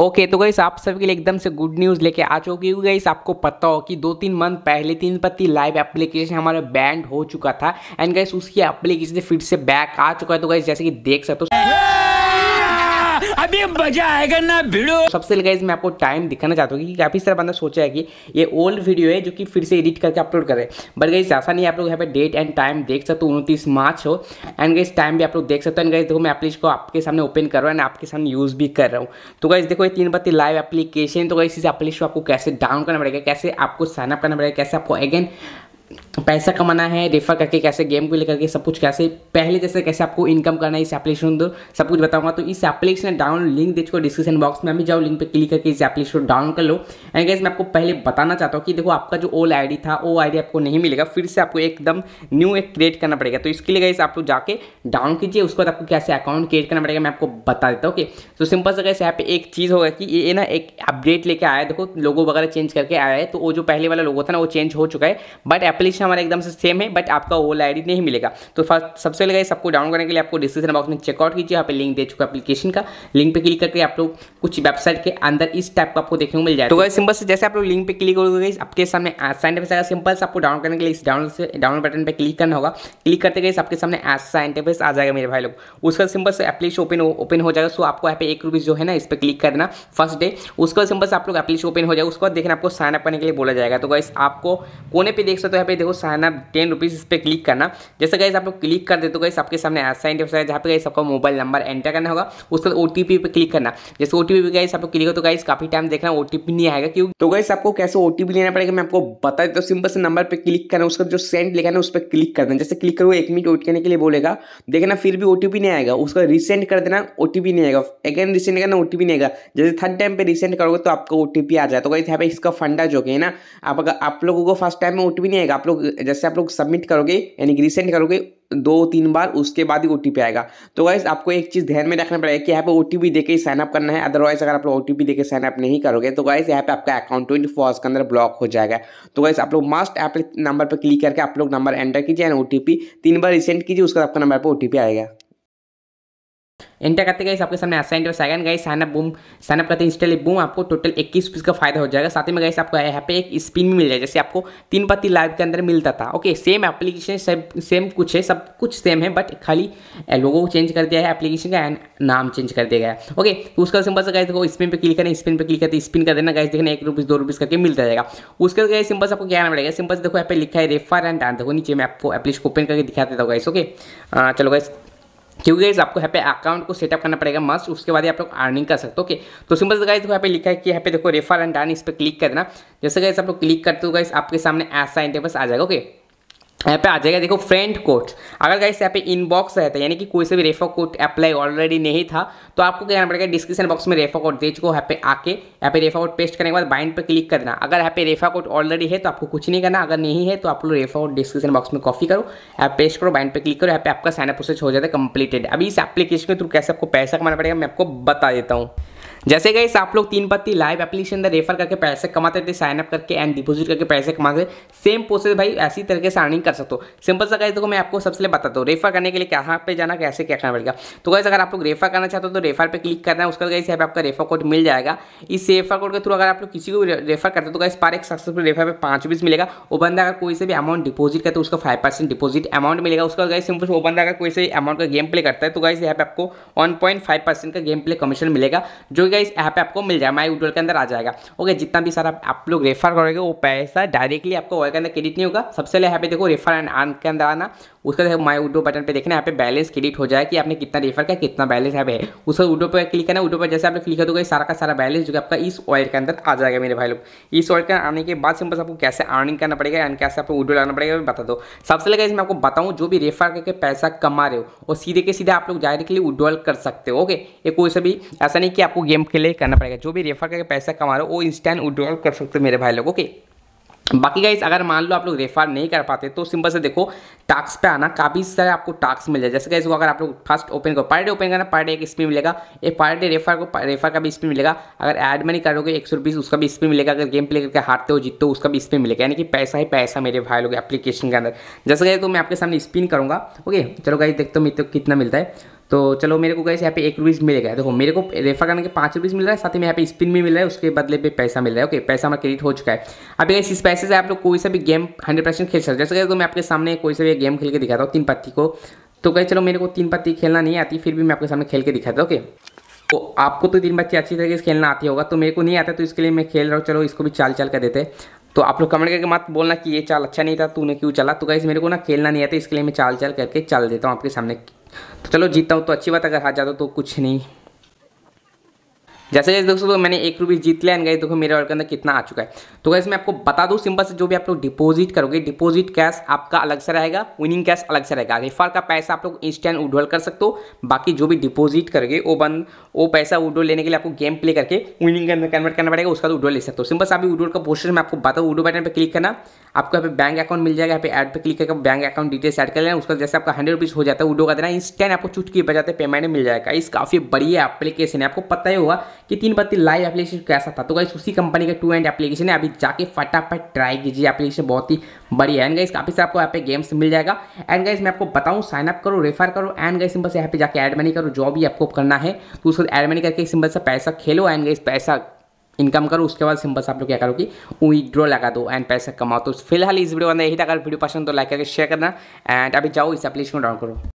okay okay, तो गई आप सभी के लिए एकदम से गुड न्यूज़ लेके आ चुकी हूँ गई आपको पता हो कि दो तीन मंथ पहले तीन पति लाइव एप्लीकेशन हमारा बैंड हो चुका था एंड गई उसकी एप्लीकेशन फिर से बैक आ चुका है तो गई जैसे कि देख सकते हो अभी मजा आएगा ना वीडियो सबसे गाइज मैं आपको टाइम दिखाना चाहता हूँ कि काफी सारा बंदा सोचा है कि ये ओल्ड वीडियो है जो कि फिर से एडिट करके अपलोड करे बट गाइज ऐसा नहीं आप लोग यहाँ पे डेट एंड टाइम देख सकते हो उनतीस मार्च हो एंड गाइज टाइम भी आप लोग देख सकते हो एंड गाइज देखो मैं एप्लीकेशन को आपके सामने ओपन कर रहा हूँ एंड आपके सामने यूज भी कर रहा हूँ तो गाइज देखो ये तीन बत्ती लाइव एप्लीकेशन तो गाइज इस एप्लीकेशन को आपको कैसे डाउन करना पड़ेगा कैसे आपको साइनअप करना पड़ेगा कैसे आपको अगेन तो पैसा कमाना है रेफर करके कैसे गेम को लेकर के सब कुछ कैसे पहले जैसे कैसे आपको इनकम करना है इस एप्लीकेशन दो सब कुछ बताऊंगा तो इस एप्लीकेशन डाउनलोड लिंक दे चुका डिस्क्रिप्शन बॉक्स में अभी जाओ लिंक पे क्लिक करके इस एप्लीकेशन डाउनलोड कर लो एंड गैस मैं आपको पहले बताना चाहता हूँ कि देखो आपका जो ओल्ड आई था वो आई आपको नहीं मिलेगा फिर से आपको एकदम न्यू एक क्रिएट करना पड़ेगा तो इसके लिए गैस आप लोग जाके डाउन कीजिए उसके बाद आपको कैसे अकाउंट क्रिएट करना पड़ेगा मैं आपको बता देता हूँ ओके तो सिंपल से गैस यहाँ पे एक चीज़ होगा कि ये ना एक अपडेट लेके आया देखो लोगो वगैरह चेंज करके आया है तो वो जो पहले वाला लोगो था ना वो चेंज हो चुका है बट एप्लीकेशन हमारा एकदम से सेम है बट आपका ओल आई नहीं मिलेगा तो फर्स्ट सबसे पहले गाइस आपको डाउनलोड करने के लिए आपको डिस्क्रिप्शन बॉक्स में चेकआउट कीजिए यहाँ पे लिंक दे चुका एप्लीकेशन का लिंक पे क्लिक करके आप लोग कुछ वेबसाइट के अंदर इस टाइप का आपको देखने को मिल जाए तो सिंपल से जैसे आप लोग लिंक पे क्लिक करोगे आपके सामने ऐसा इंटरफेस सिंपल से आपको डाउनलोड करने के लिए इस डाउनलोड से डाउनलोड बटन पर क्लिक करना होगा क्लिक करते गए आपके सामने ऐसा इंटरफेस आ जाएगा मेरे भाई लोग उसका सिंपल से एप्लीकेशन ओपन ओपन हो जाएगा सो आपको यहाँ पे एक रुपीज़ जो है ना इस पर क्लिक करना फर्स्ट डे उसके बाद सिंपल से आप लोग एप्लीकेशन ओपन हो जाएगा उसके बाद देखना आपको साइन अप करने के लिए बोला जाएगा तो गाइस आपको कोने पे देख सकते हो यहाँ पे देखो साना टेन रुपीज़ इस पर क्लिक करना जैसे गई आप लोग क्लिक कर दे तो गई आपके सामने ऐसा इंटरफेस है जहाँ पे गई आपका मोबाइल नंबर एंटर करना होगा उसके बाद ओ टी पी पर क्लिक करना जैसे ओ टी पी गई आपको क्लिक हो तो गाइस काफ़ी टाइम देखना ओ टी पी नहीं आएगा क्योंकि तो गई आपको कैसे ओ टी पी लेना पड़ेगा मैं आपको बता देता हूँ सिंपल से नंबर पर क्लिक करना उसका जो सेंड लिखा है उस पर क्लिक कर देना जैसे क्लिक करो एक मिनट वेट करने के लिए बोलेगा देखना फिर भी ओ नहीं आएगा उसका रिसेंड कर देना ओ नहीं आएगा अगेन रिसेंड करना ओ नहीं आएगा जैसे थर्ड टाइम पर रिसेंड करोगे तो आपका ओ आ जाए तो गई यहाँ पे इसका फंडा जो है ना आप आप लोगों को फर्स्ट टाइम में ओ नहीं आएगा आप लोग जैसे आप लोग सबमिट करोगे यानी कि रिसेंट करोगे दो तीन बार उसके बाद ही ओ आएगा तो वाइज आपको एक चीज़ ध्यान में रखना पड़ेगा कि यहाँ पे ओ टी देकर ही साइनअप करना है अदरवाइज अगर आप लोग ओ टी पी देकर साइनअप नहीं करोगे तो वाइज यहाँ पे आपका अकाउंट ट्वेंटी फोर आवर्स के अंदर ब्लॉक हो जाएगा तो वाइज आप लोग मस्ट ऐप नंबर पर क्लिक करके आप लोग नंबर एंटर कीजिए एंड ओ तीन बार रिसेंट कीजिए उसके बाद आपका नंबर पर ओ आएगा इंटर करते गए आपके सामने ऐसा इंटर सेकंड गई साइनअप बूम साइनअप करते इंस्टेंटली बूम आपको टोटल इक्कीस रुपीज़ का फायदा हो जाएगा साथ ही में गई आपको यहाँ पे एक स्पिन भी मिल जाएगा जैसे आपको तीन पत्ती लाइव के अंदर मिलता था ओके सेम एप्लीकेशन सब सेम कुछ है सब कुछ सेम है बट खाली लोगों को चेंज कर दिया है एप्लीकेशन का नाम चेंज कर दिया गया ओके तो उसका सिंपल सा गए देखो स्पिन पर क्लिक करें स्पिन पर क्लिक करते स्पिन कर देना गए देखना एक रुपीज़ दो रुपीज़ करके मिलता जाएगा उसके बाद गए सिंपल से आपको क्या नाम लगेगा सिंपल देखो यहाँ पे लिखा है रेफर एंड देखो नीचे मैं आपको एप्लीकेशन ओपन करके दिखा देता हूँ गाइस हाँ, ओके चलो गाइस क्योंकि गाइज आपको यहाँ पे अकाउंट को सेटअप करना पड़ेगा मस्ट उसके बाद ही आप लोग अर्निंग कर सकते हो ओके तो सिंपल गाइज यहाँ पे लिखा है कि यहाँ पे देखो रेफर एंड डन इस पर क्लिक करना जैसे गाइज आप लोग क्लिक करते हो गाइज आपके सामने ऐसा इंटरफेस आ जाएगा ओके यहाँ पे आ जाएगा देखो फ्रेंड कोड अगर गाइस यहाँ पे इनबॉक्स रहता है यानी कि कोई से भी रेफर कोड अप्लाई ऑलरेडी नहीं था तो आपको क्या करना पड़ेगा डिस्क्रिप्शन बॉक्स में रेफर कोड दे चुको यहाँ पे आके यहाँ पे रेफर कोड पेस्ट करने के बाद बाइंड पे क्लिक करना अगर यहाँ पे रेफर कोड ऑलरेडी है तो आपको कुछ नहीं करना अगर नहीं है तो आप लोग रेफर कोड डिस्क्रिप्शन बॉक्स में कॉपी करो ऐप पेस्ट करो बाइंड पे क्लिक करो यहाँ पे आपका साइनअप प्रोसेस हो जाता है कंप्लीटेड अभी इस एप्लीकेशन के थ्रू कैसे आपको पैसा कमाना पड़ेगा मैं आपको बता देता हूँ जैसे गई आप लोग तीन पत्ती लाइव एप्लीकेशन अंदर रेफर करके पैसे कमाते थे साइनअप करके एंड डिपोजिट करके पैसे कमाते सेम प्रोसेस भाई ऐसी तरीके से अर्निंग कर सकते हो सिंपल सा कहते मैं आपको सबसे बताता हूँ रेफर करने के लिए कहाँ पे जाना कैसे क्या करना पड़ेगा तो गैस अगर आप लोग रेफर करना चाहते हो तो रेफर पर क्लिक करना है उसका बाद गई आपका रेफर कोड मिल जाएगा इस रेफर कोड के थ्रू अगर आप लोग किसी को रेफर करते हो तो गैस पर एक सक्सेसफुल रेफर पर पाँच बीस मिलेगा वो बंदा अगर कोई से भी अमाउंट डिपोजिट करते उसका फाइव परसेंट डिपोजिट अमाउंट मिलेगा उसका बाद सिंपल वो बंदा अगर कोई से अमाउंट का गेम प्ले करता है तो गाइस यहाँ आपको वन पॉइंट फाइव परसेंट का गेम प्ले कमीशन मिलेगा जो इस ऐप पे आपको मिल जाएगा माई उडोल के अंदर आ जाएगा ओके जितना भी सारा आप लोग रेफर करोगे वो पैसा डायरेक्टली आपको वर्क के अंदर क्रेडिट नहीं होगा सबसे पहले यहाँ पे देखो रेफर एंड आन के अंदर आना उसका माई उडो बटन पर देखना यहाँ पे बैलेंस क्रेडिट हो जाए कि आपने कितना रेफर किया कितना बैलेंस यहाँ पे उसके बाद उडो पर क्लिक करना उडो पर जैसे आपने क्लिक कर दोगे सारा का सारा बैलेंस जो कि आपका इस ऑयल के अंदर आ जाएगा मेरे भाई लोग इस ऑयल के आने के बाद सिंपल आपको कैसे अर्निंग करना पड़ेगा एंड कैसे आपको उडो लगाना पड़ेगा बता दो सबसे लगा इसमें आपको बताऊँ जो भी रेफर करके पैसा कमा रहे हो और सीधे के सीधे आप लोग डायरेक्टली उड्रॉल कर सकते हो ओके ये कोई सा भी ऐसा नहीं कि आपको गेम के लिए करना पड़ेगा जो भी रेफर करके पैसा कमा रहे हो वो इंस्टेंट उड्रॉल कर सकते हो मेरे भाई लोग ओके बाकी गाइस अगर मान लो आप लोग रेफर नहीं कर पाते तो सिंपल से देखो टास्क पे आना काफ़ी सारे आपको टास्क मिल जाए जैसे गाइज को अगर आप लोग फर्स्ट ओपन करो पर डे ओपन करना पर डे एक स्पिन मिलेगा एक पर डे रेफर को रेफर का भी स्पिन मिलेगा अगर एड मनी करोगे एक सौ रुपीज़ उसका भी स्पिन मिलेगा अगर गेम प्ले करके हारते हो जीतते हो उसका भी स्पिन मिलेगा यानी कि पैसा ही पैसा मेरे भाई लोग एप्लीकेशन के अंदर जैसे गए तो मैं आपके सामने स्पिन करूँगा ओके चलो गाइस देखते हो मेरे तो कितना मिलता है तो चलो मेरे को गए यहाँ पे एक रुपीज़ मिलेगा देखो मेरे को रेफर करने के पाँच रुपीज़ मिल रहा है साथ ही में यहाँ पे स्पिन भी मिल रहा है उसके बदले पे पैसा मिल रहा है ओके पैसा हमारा क्रेडिट हो चुका है अब गैस इस पैसे से आप लोग कोई सा भी गेम हंड्रेड परसेंट खेल सकते जैसे कि तो मैं आपके सामने कोई सा भी गेम खेल के दिखाता हूँ तीन पत्ती को तो गए चलो मेरे को तीन पत्ती खेलना नहीं आती फिर भी मैं आपके सामने खेल के दिखाता हूँ ओके तो आपको तो तीन पत्ती अच्छी तरीके से खेलना आती होगा तो मेरे को नहीं आता तो इसके लिए मैं खेल रहा हूँ चलो इसको भी चाल चाल कर देते तो आप लोग कमेंट करके मत बोलना कि ये चाल अच्छा नहीं था तूने क्यों चला तो गाइस मेरे को ना खेलना नहीं आता इसके लिए मैं चाल चाल करके चाल देता हूँ आपके सामने तो चलो जीतता हूँ तो अच्छी बात अगर हार जाता तो कुछ नहीं जैसे जैसे दोस्तों तो मैंने एक रुपये जीत लिया एंड गई देखो मेरे और के अंदर कितना आ चुका है तो वैसे मैं आपको बता दूँ सिंपल से जो भी आप लोग डिपॉजिट करोगे डिपॉजिट कैश आपका अलग से रहेगा विनिंग कैश अलग से रहेगा रिफर का पैसा आप लोग इंस्टेंट उड्रॉल कर सकते हो बाकी जो भी डिपॉजिट करोगे वो बंद वो पैसा उड्रॉल लेने के लिए आपको गेम प्ले करके विनिंग के अंदर कन्वर्ट करना पड़ेगा उसका उड्रॉल तो ले सकते हो सिंपल से अभी उडोल का पोस्टर मैं आपको बताऊँ उडो बटन पर क्लिक करना आपको यहाँ पे बैंक अकाउंट मिल जाएगा यहाँ पे ऐड पे क्लिक करके बैंक अकाउंट डिटेल्स ऐड कर लेना उसका जैसे आपका हंड्रेड रुपीज़ हो जाता है उडो का देना इंस्टेंट आपको चुटकी बजाते पेमेंट मिल जाएगा इस काफ़ी बढ़िया एप्लीकेशन है आपको पता ही होगा कि तीन पत्ती लाइव एप्लीकेशन कैसा था तो गाइस उसी कंपनी का टू एंड एप्लीकेशन है अभी जाके फटाफट ट्राई कीजिए एप्लीकेशन बहुत ही बढ़िया एंड गाइस काफ़ी से आपको यहाँ पे गेम्स मिल जाएगा एंड गाइस मैं आपको बताऊँ साइनअप करो रेफर करो एंड गाइस सिंपल से यहाँ पे जाके एड मनी करो जो भी आपको करना है तो उसको एड मनी करके सिंपल से पैसा खेलो एंड गाइस पैसा इनकम करो उसके बाद सिंपल से आप लोग क्या करो कि विड्रॉ लगा दो एंड पैसा कमाओ तो फिलहाल इस वीडियो में अंदर यही था अगर वीडियो पसंद तो लाइक करके शेयर करना एंड अभी जाओ इस एप्लीकेशन को डाउन करो